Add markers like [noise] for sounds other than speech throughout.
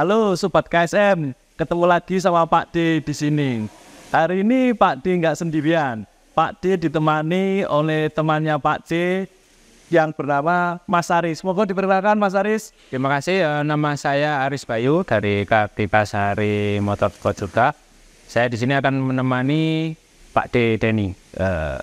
Halo Sobat KSM, ketemu lagi sama Pak D di sini. Hari ini Pak D nggak sendirian. Pak D ditemani oleh temannya Pak C yang bernama Mas Aris. Moga diperkenalkan Mas Aris. Terima kasih. Eh, nama saya Aris Bayu dari KAP Pasari Motor juga. Saya di sini akan menemani Pak D Denny. Uh,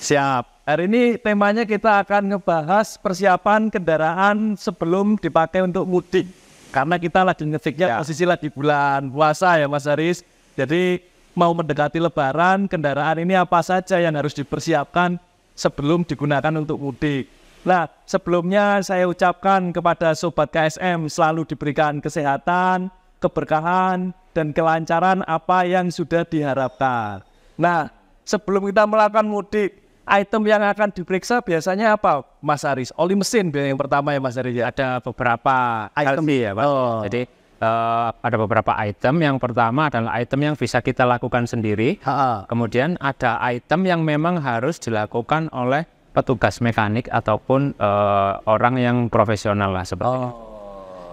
siap. Hari ini temanya kita akan ngebahas persiapan kendaraan sebelum dipakai untuk mudik karena kita lagi ngetiknya ya. posisi lagi bulan puasa ya Mas Haris. Jadi mau mendekati Lebaran, kendaraan ini apa saja yang harus dipersiapkan sebelum digunakan untuk mudik. Nah, sebelumnya saya ucapkan kepada Sobat KSM selalu diberikan kesehatan, keberkahan, dan kelancaran apa yang sudah diharapkan. Nah, sebelum kita melakukan mudik, item yang akan diperiksa biasanya apa, Mas Aris? Oli mesin yang pertama ya, Mas Aris. Ya? Ada beberapa item ya, Pak. Oh. Jadi uh, ada beberapa item. Yang pertama adalah item yang bisa kita lakukan sendiri. Ha -ha. Kemudian ada item yang memang harus dilakukan oleh petugas mekanik ataupun uh, orang yang profesional lah seperti oh.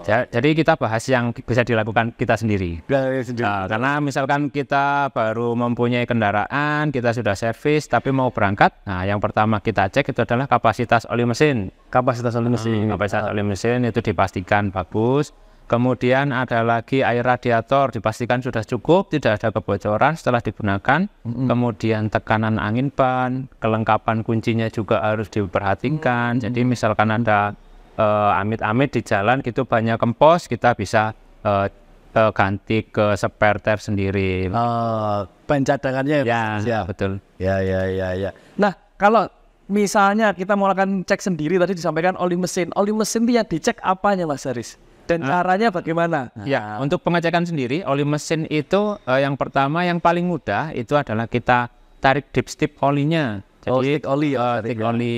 Ya, jadi kita bahas yang bisa dilakukan kita sendiri. Nah, karena misalkan kita baru mempunyai kendaraan, kita sudah servis, tapi mau berangkat, nah yang pertama kita cek itu adalah kapasitas oli mesin. Kapasitas oli mesin. Hmm, kapasitas ah. oli mesin itu dipastikan bagus. Kemudian ada lagi air radiator dipastikan sudah cukup, tidak ada kebocoran setelah digunakan. hmm Kemudian tekanan angin ban, kelengkapan kuncinya juga harus diperhatikan. hmm Jadi misalkan ada Eh, amit-amit uh, di jalan gitu banyak kempos kita bisa uh, uh, ganti ke spare tap sendiri. Uh, oh, pencadangannya ya, ya, ya betul. Ya ya ya ya. Nah kalau misalnya kita mau akan cek sendiri tadi disampaikan oli mesin, oli mesin itu yang dicek apanya Mas Haris? Dan uh, caranya bagaimana? Ya, uh. untuk pengecekan sendiri oli mesin itu uh, yang pertama yang paling mudah itu adalah kita tarik dipstick olinya. Oh, Jadi, oh, stick oli, uh, stick ya. oli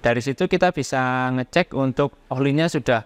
dari situ kita bisa ngecek untuk olinya sudah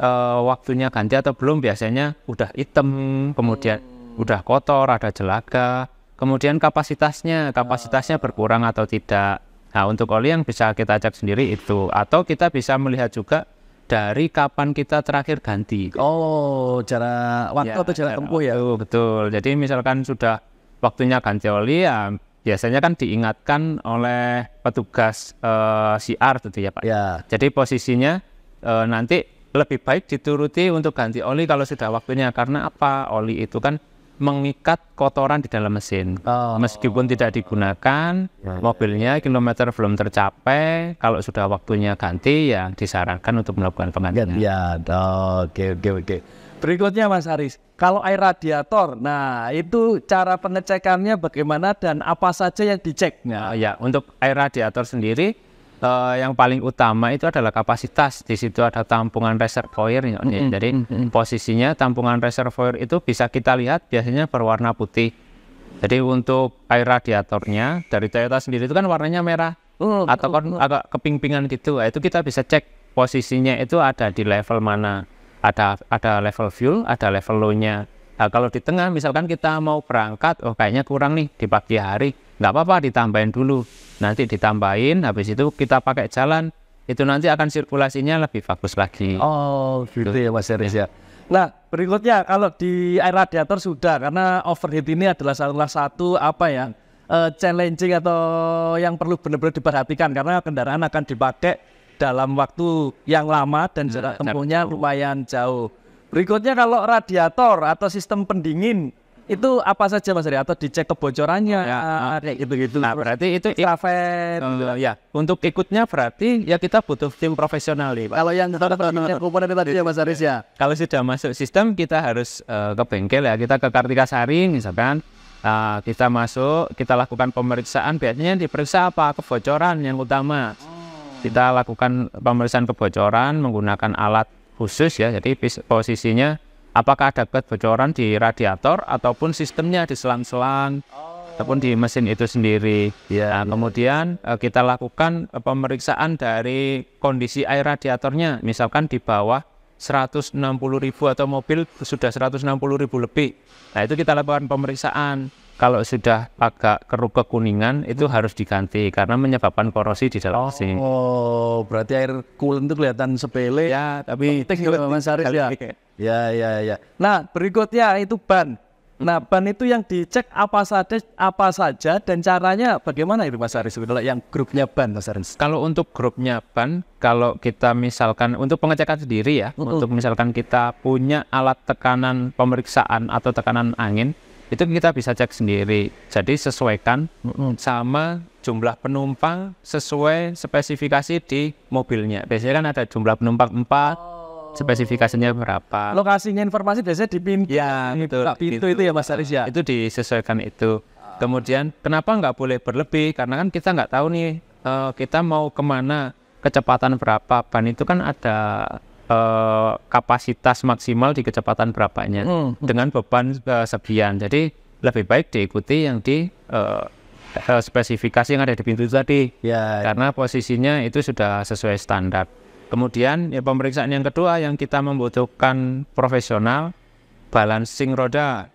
uh, waktunya ganti atau belum biasanya udah hitam hmm. kemudian hmm. udah kotor ada jelaga kemudian kapasitasnya kapasitasnya ah. berkurang atau tidak nah untuk oli yang bisa kita cek sendiri itu atau kita bisa melihat juga dari kapan kita terakhir ganti oh cara waktu ya, atau cara tempuh ya betul jadi misalkan sudah waktunya ganti oli ya biasanya kan diingatkan oleh petugas uh, CR gitu ya Pak. Ya. Jadi posisinya uh, nanti lebih baik dituruti untuk ganti oli kalau sudah waktunya karena apa? Oli itu kan mengikat kotoran di dalam mesin. Oh. Meskipun tidak digunakan, ya, ya mobilnya ya. kilometer belum tercapai, kalau sudah waktunya ganti ya disarankan untuk melakukan penggantian. Ya, oke oke oke. Berikutnya Mas Haris, kalau air radiator, nah itu cara pengecekannya bagaimana dan apa saja yang dicek? Nah, ya untuk air radiator sendiri uh, yang paling utama itu adalah kapasitas. Di situ ada tampungan reservoir. Mm -hmm. Jadi mm -hmm. posisinya tampungan reservoir itu bisa kita lihat biasanya berwarna putih. Jadi untuk air radiatornya dari Toyota sendiri itu kan warnanya merah -hmm. atau oh, kan oh. agak keping-pingan gitu. Nah, itu kita bisa cek posisinya itu ada di level mana ada ada level fuel, ada level low-nya. Nah, kalau di tengah misalkan kita mau berangkat, oh kayaknya kurang nih di pagi hari, nggak apa-apa ditambahin dulu. Nanti ditambahin, habis itu kita pakai jalan, itu nanti akan sirkulasinya lebih bagus lagi. Oh, gitu, gitu. ya Mas Eris ya. Nah, berikutnya kalau di air radiator sudah karena overheat ini adalah salah satu apa ya? Uh, challenging atau yang perlu benar-benar diperhatikan karena kendaraan akan dipakai dalam waktu yang lama dan hmm, jarak tempuhnya lumayan jauh. Berikutnya kalau radiator atau sistem pendingin itu apa saja Mas Ari atau dicek kebocorannya ya, uh, ya, gitu-gitu. Nah, berarti itu infrared. Uh, oh, iya. ya, untuk ikutnya berarti ya kita butuh tim profesional nih, Pak. Kalau yang [laughs] komponen tadi ya Mas Aris ya. Kalau sudah masuk sistem kita harus uh, ke bengkel ya, kita ke Kartika Sari misalkan. Uh, kita masuk, kita lakukan pemeriksaan, biasanya diperiksa apa? Kebocoran yang utama. Oh kita lakukan pemeriksaan kebocoran menggunakan alat khusus ya jadi posisinya apakah ada kebocoran di radiator ataupun sistemnya di selang-selang oh. ataupun di mesin itu sendiri ya nah, ya. kemudian eh, kita lakukan eh, pemeriksaan dari kondisi air radiatornya misalkan di bawah 160 ribu atau mobil sudah 160 ribu lebih nah itu kita lakukan pemeriksaan kalau sudah agak keruh kekuningan itu harus diganti karena menyebabkan korosi di dalam mesin. Oh, oh, berarti air coolant itu kelihatan sepele ya, tapi penting gitu, Mas Haris ya. Ya, ya, ya. Nah, berikutnya itu ban. Nah, hmm. ban itu yang dicek apa saja apa saja dan caranya bagaimana itu Mas Aris? yang grupnya ban Mas Aris. Kalau untuk grupnya ban, kalau kita misalkan untuk pengecekan sendiri ya, uh -uh. untuk misalkan kita punya alat tekanan pemeriksaan atau tekanan angin, itu kita bisa cek sendiri. Jadi sesuaikan sama jumlah penumpang sesuai spesifikasi di mobilnya. Biasanya kan ada jumlah penumpang 4, spesifikasinya berapa. Lokasinya informasi biasanya di ya, pintu. Ya, itu itu ya Mas Aris ya. Itu disesuaikan itu. Kemudian kenapa nggak boleh berlebih? Karena kan kita nggak tahu nih uh, kita mau kemana, kecepatan berapa. Ban itu kan ada uh, kapasitas maksimal di kecepatan berapanya hmm. hmm. dengan beban uh, eh, sekian. Jadi lebih baik diikuti yang di uh, spesifikasi yang ada di pintu tadi. Ya. Karena posisinya itu sudah sesuai standar. Kemudian ya pemeriksaan yang kedua yang kita membutuhkan profesional balancing roda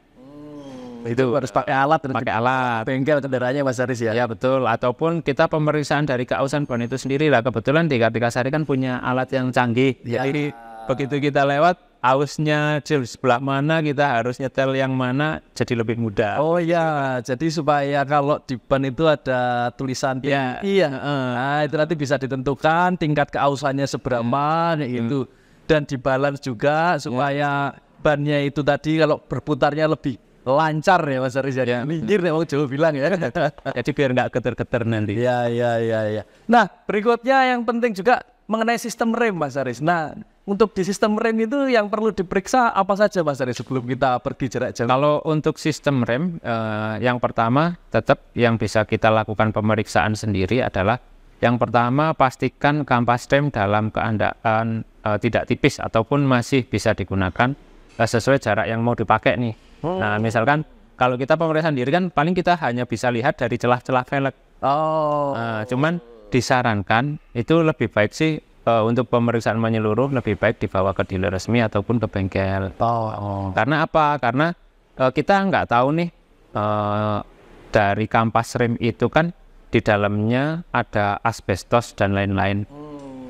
itu harus pakai alat pakai alat bengkel kendaraannya Mas Aris ya ya betul ataupun kita pemeriksaan dari keausan ban itu sendiri lah kebetulan di Kartika Sari kan punya alat yang canggih ya. jadi begitu kita lewat ausnya sebelah mana kita harus nyetel yang mana jadi lebih mudah. Oh ya jadi supaya kalau di ban itu ada tulisan iya iya, nah, itu nanti bisa ditentukan tingkat keausannya seberapa ya. Iya. itu dan dibalance juga supaya ya. bannya itu tadi kalau berputarnya lebih lancar ya Mas Aris ya. Minggir ya mau jauh bilang ya. [laughs] Jadi biar nggak keter-keter nanti. Ya ya ya ya. Nah berikutnya yang penting juga mengenai sistem rem Mas Aris. Nah untuk di sistem rem itu yang perlu diperiksa apa saja Mas Aris sebelum kita pergi jarak jauh? Kalau untuk sistem rem eh, yang pertama tetap yang bisa kita lakukan pemeriksaan sendiri adalah yang pertama pastikan kampas rem dalam keadaan eh, tidak tipis ataupun masih bisa digunakan eh, sesuai jarak yang mau dipakai nih. Hmm. Nah, misalkan kalau kita pemeriksaan diri kan paling kita hanya bisa lihat dari celah-celah velg. Oh. Uh, cuman disarankan itu lebih baik sih uh, untuk pemeriksaan menyeluruh lebih baik dibawa ke dealer resmi ataupun ke bengkel. Oh. oh. Karena apa? Karena uh, kita nggak tahu nih uh, dari kampas rem itu kan di dalamnya ada asbestos dan lain-lain.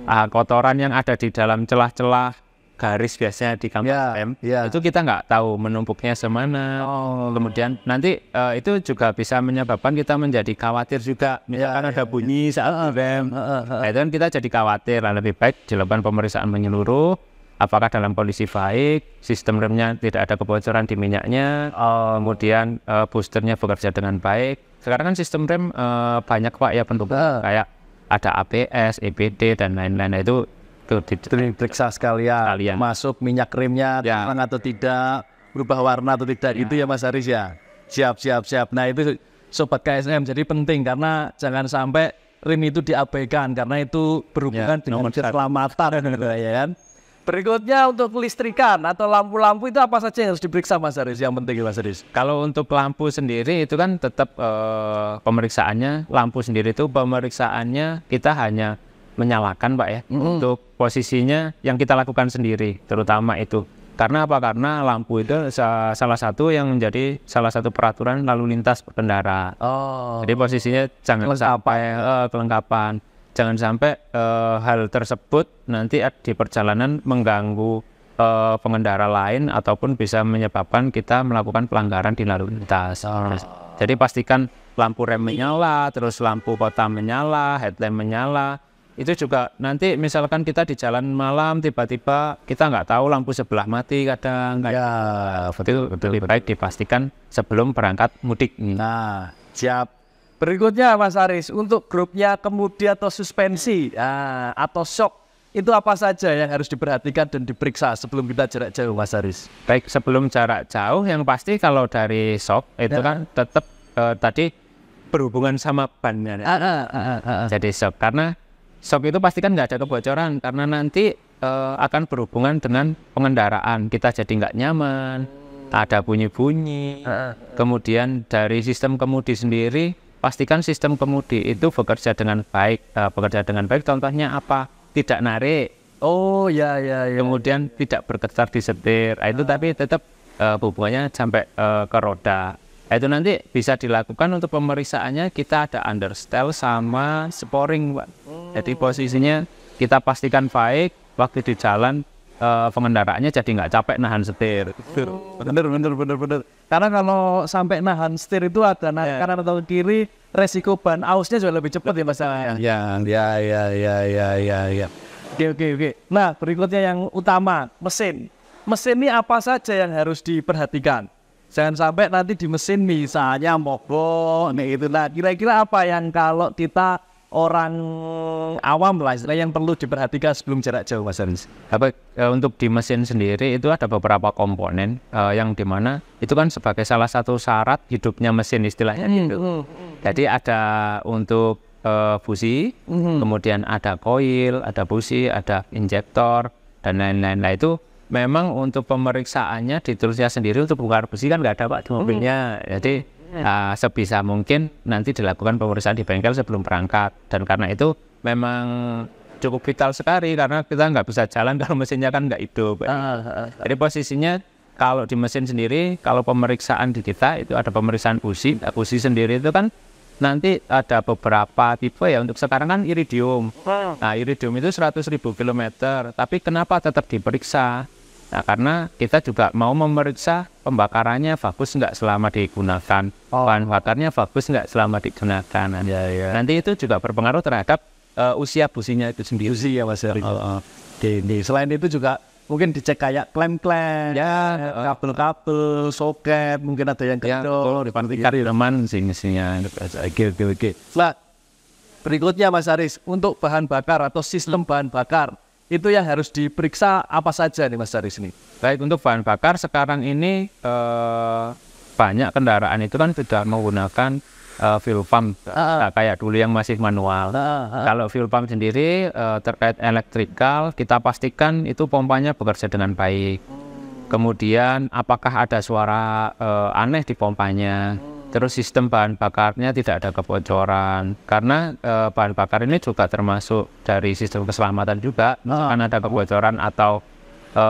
Uh, kotoran yang ada di dalam celah-celah garis biasanya di kampung yeah, yeah. itu kita nggak tahu menumpuknya semana oh. kemudian nanti uh, itu juga bisa menyebabkan kita menjadi khawatir juga misalkan yeah, ada ya, ya. bunyi yeah. saat PM uh, uh, nah, itu kan kita jadi khawatir lah lebih baik dilakukan pemeriksaan menyeluruh apakah dalam kondisi baik sistem remnya tidak ada kebocoran di minyaknya oh. kemudian uh, boosternya bekerja dengan baik sekarang kan sistem rem uh, banyak pak ya bentuk uh. kayak ada ABS, EBD dan lain-lain nah, itu Tuh, diperiksa sekalian, sekalian, masuk minyak krimnya ya. atau tidak, berubah warna atau tidak, ya. itu ya Mas Haris ya. Siap, siap, siap. Nah itu sobat KSM jadi penting karena jangan sampai rim itu diabaikan karena itu berhubungan ya, dengan keselamatan, [laughs] gitu ya kan. Berikutnya untuk listrikan atau lampu-lampu itu apa saja yang harus diperiksa Mas Aris Yang penting Mas Aris Kalau untuk lampu sendiri itu kan tetap eh, pemeriksaannya lampu sendiri itu pemeriksaannya kita hanya menyalakan pak ya mm -hmm. untuk posisinya yang kita lakukan sendiri terutama itu karena apa karena lampu itu salah satu yang menjadi salah satu peraturan lalu lintas berkendara. oh. jadi posisinya jangan sampai uh, kelengkapan jangan sampai uh, hal tersebut nanti di perjalanan mengganggu uh, pengendara lain ataupun bisa menyebabkan kita melakukan pelanggaran di lalu lintas. Oh. Jadi pastikan lampu rem menyala, terus lampu kota menyala, headlamp menyala, itu juga nanti misalkan kita di jalan malam tiba-tiba kita nggak tahu lampu sebelah mati kadang nggak ya betul, itu betul, lebih betul. baik dipastikan sebelum berangkat mudik hmm. nah siap berikutnya Mas Aris untuk grupnya kemudi atau suspensi nah, atau shock itu apa saja yang harus diperhatikan dan diperiksa sebelum kita jarak jauh Mas Aris baik sebelum jarak jauh yang pasti kalau dari shock itu ya. kan tetap uh, eh, tadi berhubungan sama bannya ya. ah, ah, ah, ah, ah. jadi shock karena Shock itu pasti kan nggak ada kebocoran karena nanti uh, akan berhubungan dengan pengendaraan. Kita jadi nggak nyaman, ada bunyi-bunyi. Kemudian dari sistem kemudi sendiri, pastikan sistem kemudi itu bekerja dengan baik. Uh, bekerja dengan baik contohnya apa? Tidak narik. Oh ya ya. ya Kemudian tidak bergetar di setir. Nah, itu tapi tetap uh, hubungannya sampai uh, ke roda itu nanti bisa dilakukan untuk pemeriksaannya kita ada understel sama sporing, Pak. Jadi oh. posisinya kita pastikan baik waktu di jalan uh, pengendaraannya jadi nggak capek nahan setir. Benar Bener bener bener bener. Karena kalau sampai nahan setir itu ada nah, yeah. kanan atau kiri resiko ban ausnya juga lebih cepat ya mas ya? ya ya ya ya ya ya. ya. Oke oke oke. Nah berikutnya yang utama mesin. Mesin ini apa saja yang harus diperhatikan? Jangan sampai nanti di mesin misalnya mogok, nah itu. Nah, kira-kira apa yang kalau kita orang awam lah yang perlu diperhatikan sebelum jarak jauh Mas Aris? Apa e, untuk di mesin sendiri itu ada beberapa komponen uh, yang dimana itu kan sebagai salah satu syarat hidupnya mesin istilahnya hmm, gitu. Hmm. Jadi ada untuk uh, e, busi, hmm. kemudian ada koil, ada busi, ada injektor dan lain-lain. lah itu memang untuk pemeriksaannya di Turkiya sendiri untuk bongkar besi kan nggak ada pak di hmm. mobilnya. Hmm. Jadi hmm. uh, sebisa mungkin nanti dilakukan pemeriksaan di bengkel sebelum berangkat. Dan karena itu memang cukup vital sekali karena kita nggak bisa jalan [laughs] kalau mesinnya kan nggak hidup. Uh, uh, uh. Jadi posisinya kalau di mesin sendiri, kalau pemeriksaan di kita itu ada pemeriksaan busi. Busi nah, sendiri itu kan nanti ada beberapa tipe ya untuk sekarang kan iridium hmm. nah iridium itu 100.000 km tapi kenapa tetap diperiksa Nah, karena kita juga mau memeriksa pembakarannya fokus nggak selama digunakan, oh. bahan bakarnya fokus nggak selama digunakan. Nah, ya, ya. Nanti itu juga berpengaruh terhadap uh, usia businya itu sendiri. Usia ya, mas Heri. Oh, oh. Di, di. Selain itu juga mungkin dicek kayak klem-klem, ya, oh. kabel-kabel, soket, mungkin ada yang kendor. Ya, tolong dipastikan ya. teman sini sini, Oke, oke, oke. Berikutnya Mas Aris, untuk bahan bakar atau sistem bahan bakar, itu yang harus diperiksa apa saja nih Mas dari sini? Baik untuk bahan bakar sekarang ini eh, banyak kendaraan itu kan tidak menggunakan eh, fuel pump ah. nah, kayak dulu yang masih manual. Ah, ah. Kalau fuel pump sendiri eh, terkait elektrikal kita pastikan itu pompanya bekerja dengan baik. Oh. Kemudian apakah ada suara eh, aneh di pompanya? Oh. Terus sistem bahan bakarnya tidak ada kebocoran karena e, bahan bakar ini juga termasuk dari sistem keselamatan juga. Ah. Misalkan ada kebocoran atau e,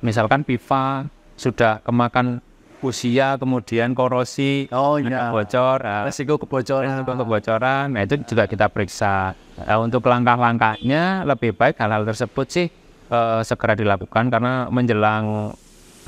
misalkan pipa sudah kemakan usia kemudian korosi oh iya bocor resiko kebocoran resiko kebocoran nah itu juga kita periksa nah, untuk langkah-langkahnya lebih baik hal-hal tersebut sih eh, segera dilakukan karena menjelang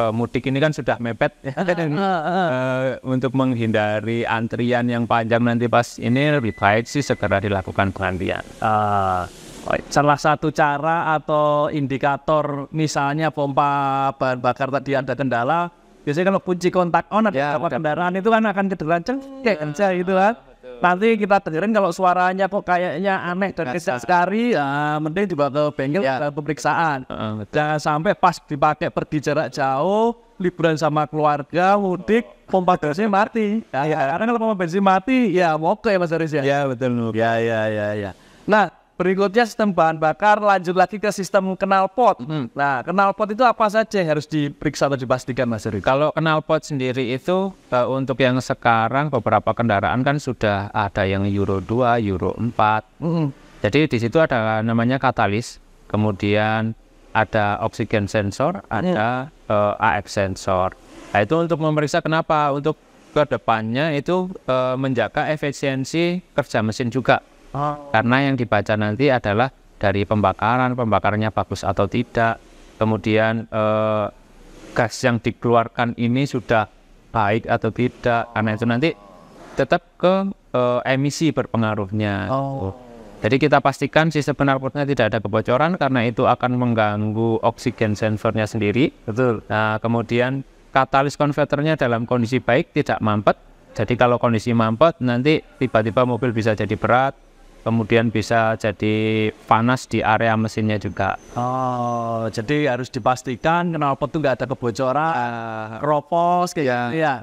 uh, mudik ini kan sudah mepet ya, dan, uh, eh, untuk menghindari antrian yang panjang nanti pas ini lebih baik sih segera dilakukan pengantian. Uh, ah, salah satu cara atau indikator misalnya pompa bahan bakar tadi ada kendala biasanya kalau kunci kontak on ya, ada ya, kendaraan itu kan akan ceng, iya. ceng, gitu kan nanti kita dengerin kalau suaranya kok kayaknya aneh dan tidak sekali ya mending dibawa ke bengkel ya. pemeriksaan uh, dan sampai pas dipakai pergi jarak jauh liburan sama keluarga mudik pompa bensin mati ya, ya. karena kalau pompa bensin mati ya mau ke ya mas Aris ya ya betul ya ya ya ya nah Berikutnya sistem bahan bakar, lanjut lagi ke sistem knalpot. Hmm. Nah, kenal pot itu apa saja yang harus diperiksa atau dipastikan Mas Heri? Kalau kenal pot sendiri itu eh, untuk yang sekarang beberapa kendaraan kan sudah ada yang Euro 2, Euro 4. Hmm. Jadi di situ ada namanya katalis, kemudian ada oksigen sensor, ada hmm. Ya. uh, eh, AF sensor. Nah, itu untuk memeriksa kenapa untuk ke depannya itu uh, menjaga efisiensi kerja mesin juga. Oh. Karena yang dibaca nanti adalah dari pembakaran, pembakarnya bagus atau tidak, kemudian eh, gas yang dikeluarkan ini sudah baik atau tidak, karena itu nanti tetap ke eh, emisi berpengaruhnya. Oh. Gitu. Jadi kita pastikan sistem penarputnya tidak ada kebocoran karena itu akan mengganggu oksigen sensornya sendiri. Betul. Nah, kemudian katalis konverternya dalam kondisi baik tidak mampet. Jadi kalau kondisi mampet nanti tiba-tiba mobil bisa jadi berat, kemudian bisa jadi panas di area mesinnya juga. Oh, jadi harus dipastikan knalpot itu nggak ada kebocoran, uh, ah. ropos kayak ya. ya.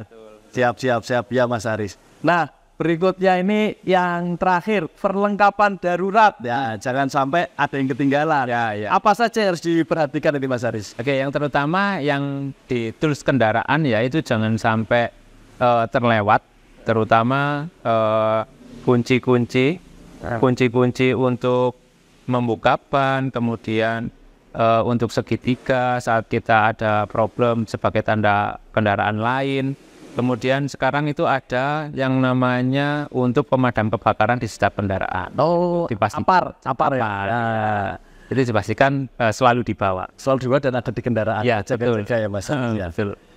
Siap, siap, siap ya Mas Aris. Nah, berikutnya ini yang terakhir perlengkapan darurat ya, hmm. jangan sampai ada yang ketinggalan. Ya, ya. Apa saja yang harus diperhatikan ini Mas Aris? Oke, yang terutama yang di tools kendaraan ya itu jangan sampai uh, terlewat, terutama uh, eh, kunci -kunci Nah. kunci-kunci untuk membuka ban, kemudian uh, untuk segitiga saat kita ada problem sebagai tanda kendaraan lain. Kemudian sekarang itu ada yang namanya untuk pemadam kebakaran di setiap kendaraan. Oh, dipastikan, apar, apar, ya? apar ya. Jadi dipastikan uh, selalu dibawa. Selalu dibawa dan ada di kendaraan. Ya, betul. Jaga, jaga ya Mas. Hmm, ya,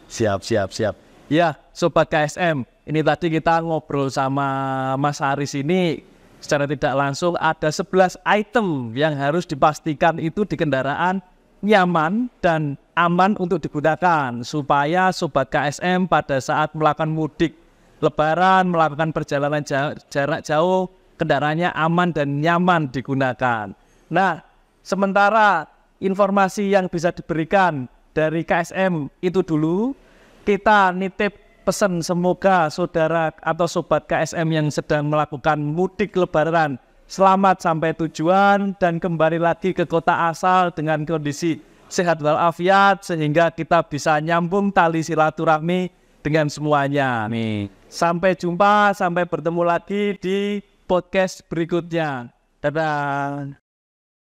Siap, siap, siap. Ya, Sobat KSM, ini tadi kita ngobrol sama Mas Haris ini secara tidak langsung ada 11 item yang harus dipastikan itu di kendaraan nyaman dan aman untuk digunakan supaya sobat KSM pada saat melakukan mudik lebaran, melakukan perjalanan jarak jauh, kendaraannya aman dan nyaman digunakan. Nah, sementara informasi yang bisa diberikan dari KSM itu dulu kita nitip pesan semoga saudara atau sobat KSM yang sedang melakukan mudik lebaran selamat sampai tujuan dan kembali lagi ke kota asal dengan kondisi sehat walafiat sehingga kita bisa nyambung tali silaturahmi dengan semuanya. Nih. Sampai jumpa, sampai bertemu lagi di podcast berikutnya. Dadah.